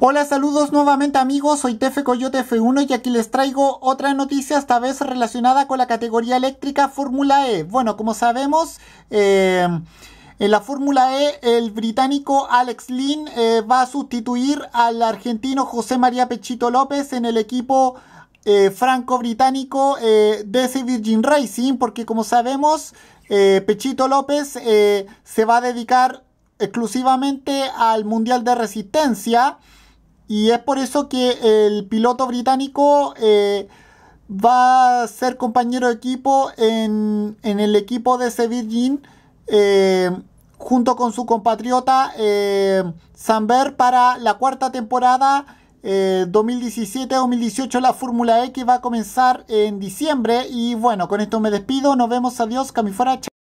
Hola, saludos nuevamente amigos, soy Tefe Coyote F1 y aquí les traigo otra noticia, esta vez relacionada con la categoría eléctrica Fórmula E. Bueno, como sabemos, em, en la Fórmula E el británico Alex Lynn eh, va a sustituir al argentino José María Pechito López en el equipo eh, franco-británico eh, DC Virgin Racing, porque como sabemos, Pechito López se va a dedicar exclusivamente al Mundial de Resistencia y es por eso que el piloto británico eh, va a ser compañero de equipo en, el equipo de Sevillín eh, junto con su compatriota eh, para la cuarta temporada 2017-2018 eh, la Fórmula que va a comenzar en diciembre y bueno, con esto me despido, nos vemos, adiós, chao